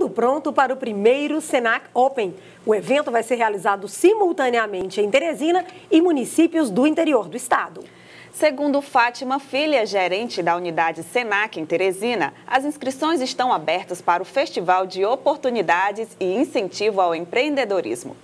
tudo pronto para o primeiro Senac Open. O evento vai ser realizado simultaneamente em Teresina e municípios do interior do estado. Segundo Fátima Filha, gerente da unidade Senac em Teresina, as inscrições estão abertas para o Festival de Oportunidades e Incentivo ao Empreendedorismo.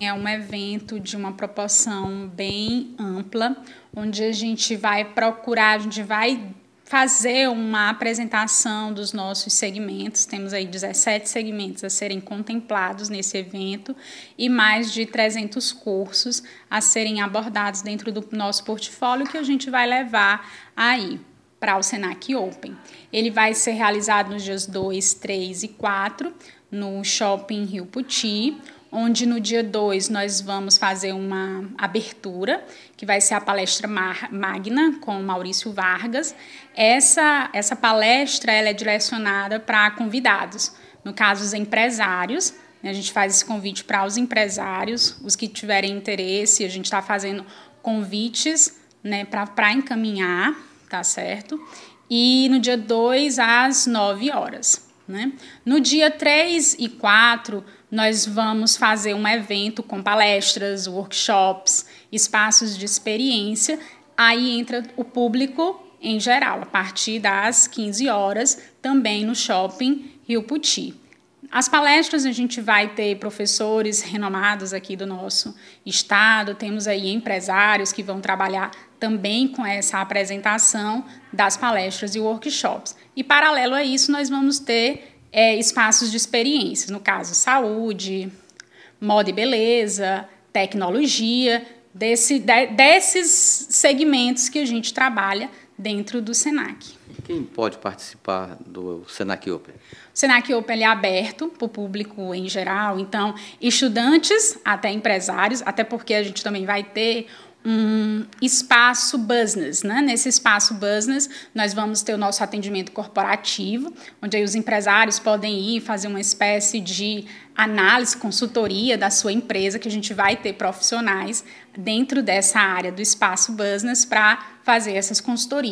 É um evento de uma proporção bem ampla, onde a gente vai procurar, a gente vai fazer uma apresentação dos nossos segmentos. Temos aí 17 segmentos a serem contemplados nesse evento e mais de 300 cursos a serem abordados dentro do nosso portfólio que a gente vai levar aí para o Senac Open. Ele vai ser realizado nos dias 2, 3 e 4 no Shopping Rio Puti, onde no dia 2 nós vamos fazer uma abertura, que vai ser a palestra magna com Maurício Vargas. Essa, essa palestra ela é direcionada para convidados, no caso os empresários, a gente faz esse convite para os empresários, os que tiverem interesse, a gente está fazendo convites né, para encaminhar tá certo? E no dia 2 às 9 horas. Né? No dia 3 e 4, nós vamos fazer um evento com palestras, workshops, espaços de experiência. Aí entra o público em geral, a partir das 15 horas, também no shopping Rio Puti. As palestras a gente vai ter professores renomados aqui do nosso estado, temos aí empresários que vão trabalhar também com essa apresentação das palestras e workshops. E, paralelo a isso, nós vamos ter é, espaços de experiências, no caso, saúde, moda e beleza, tecnologia, desse, de, desses segmentos que a gente trabalha dentro do SENAC. E quem pode participar do SENAC Open? O SENAC Open é aberto para o público em geral, então estudantes até empresários, até porque a gente também vai ter um espaço business, né? Nesse espaço business, nós vamos ter o nosso atendimento corporativo, onde aí os empresários podem ir fazer uma espécie de análise, consultoria da sua empresa, que a gente vai ter profissionais dentro dessa área do espaço business para fazer essas consultorias.